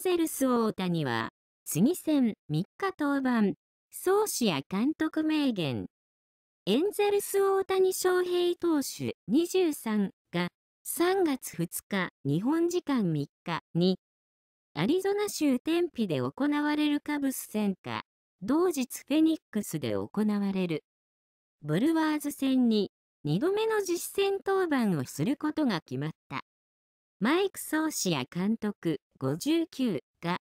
ンゼルス大谷は、次戦3日登板、総司や監督名言。エンゼルス大谷翔平投手23が3月2日日本時間3日にアリゾナ州天日で行われるカブス戦か同日フェニックスで行われるブルワーズ戦に2度目の実戦登板をすることが決まった。マイク・ソーシア監督59が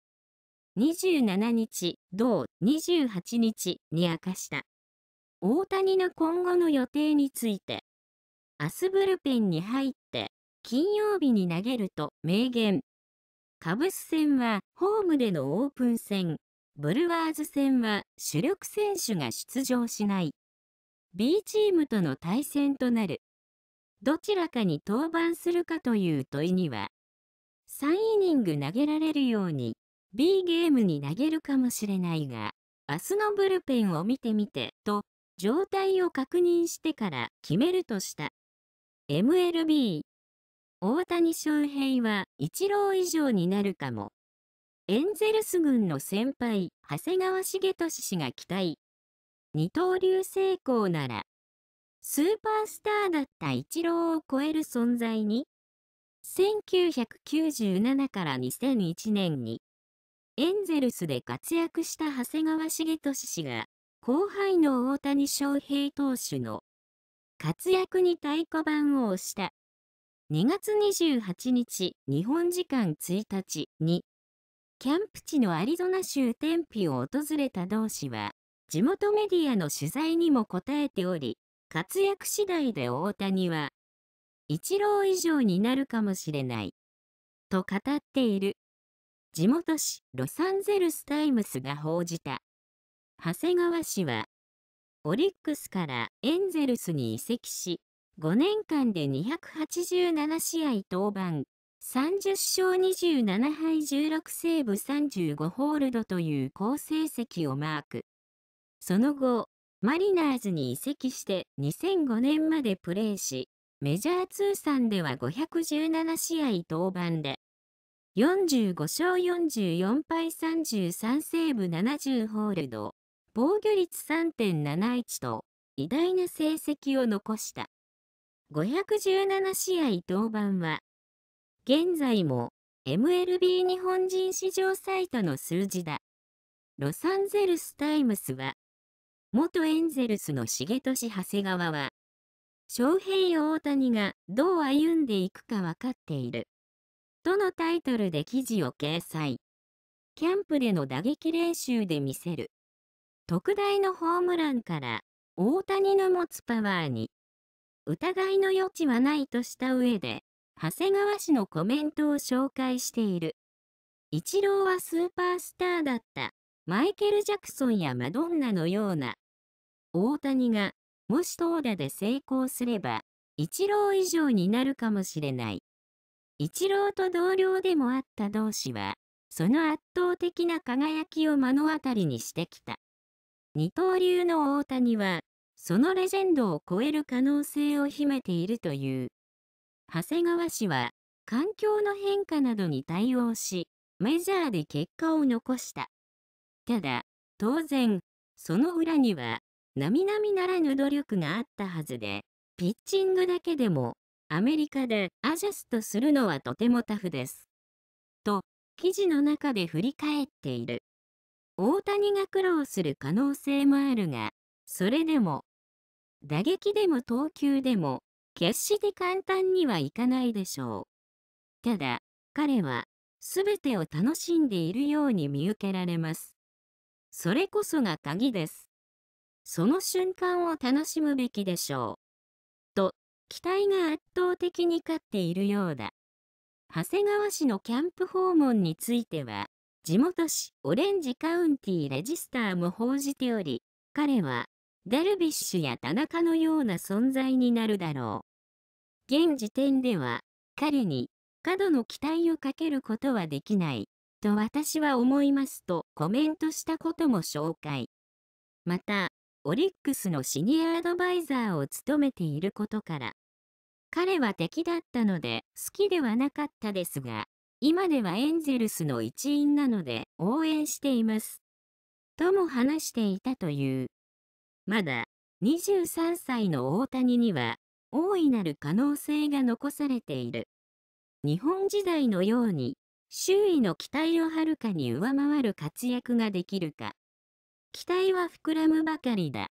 27日同28日に明かした大谷の今後の予定について明日ブルペンに入って金曜日に投げると明言カブス戦はホームでのオープン戦ブルワーズ戦は主力選手が出場しない B チームとの対戦となるどちらかに登板するかという問いには、3イニング投げられるように B ゲームに投げるかもしれないが、明日のブルペンを見てみてと状態を確認してから決めるとした。MLB 大谷翔平は一郎以上になるかも。エンゼルス軍の先輩、長谷川茂俊氏が期待。二刀流成功ならスーパースターだったイチローを超える存在に、1997から2001年に、エンゼルスで活躍した長谷川茂俊氏が、後輩の大谷翔平投手の活躍に太鼓判を押した。2月28日、日本時間1日に、キャンプ地のアリゾナ州天日を訪れた同氏は、地元メディアの取材にも答えており、活躍次第で大谷は、一郎以上になるかもしれない、と語っている。地元紙ロサンゼルスタイムスが報じた。長谷川氏は、オリックスからエンゼルスに移籍し、5年間で287試合登板、30勝27敗16セーブ35ホールドという好成績をマーク。その後、マリナーズに移籍して2005年までプレーし、メジャー通算では517試合登板で、45勝44敗33セーブ70ホールド、防御率3.71と偉大な成績を残した。517試合登板は、現在も MLB 日本人史上最多の数字だ。ロサンゼルスタイムスは、元エンゼルスの重俊長谷川は、翔平大谷がどう歩んでいくか分かっている。とのタイトルで記事を掲載。キャンプでの打撃練習で見せる。特大のホームランから大谷の持つパワーに疑いの余地はないとした上で、長谷川氏のコメントを紹介している。イチローはスーパースターだった。マイケル・ジャクソンやマドンナのような、大谷がもし投打で成功すれば、一郎以上になるかもしれない。一郎と同僚でもあった同志は、その圧倒的な輝きを目の当たりにしてきた。二刀流の大谷は、そのレジェンドを超える可能性を秘めているという。長谷川氏は、環境の変化などに対応し、メジャーで結果を残した。ただ、当然、その裏には、並々ならぬ努力があったはずで、ピッチングだけでも、アメリカでアジャストするのはとてもタフです。と、記事の中で振り返っている。大谷が苦労する可能性もあるが、それでも、打撃でも投球でも、決して簡単にはいかないでしょう。ただ、彼は、すべてを楽しんでいるように見受けられます。それこそが鍵です。その瞬間を楽しむべきでしょう。と、期待が圧倒的に勝っているようだ。長谷川氏のキャンプ訪問については、地元紙オレンジカウンティレジスターも報じており、彼はダルビッシュや田中のような存在になるだろう。現時点では彼に過度の期待をかけることはできない。と私は思いますとコメントしたことも紹介。また、オリックスのシニアアドバイザーを務めていることから、彼は敵だったので好きではなかったですが、今ではエンゼルスの一員なので応援しています。とも話していたという。まだ23歳の大谷には大いなる可能性が残されている。日本時代のように周囲の期待をはるかに上回る活躍ができるか。期待は膨らむばかりだ。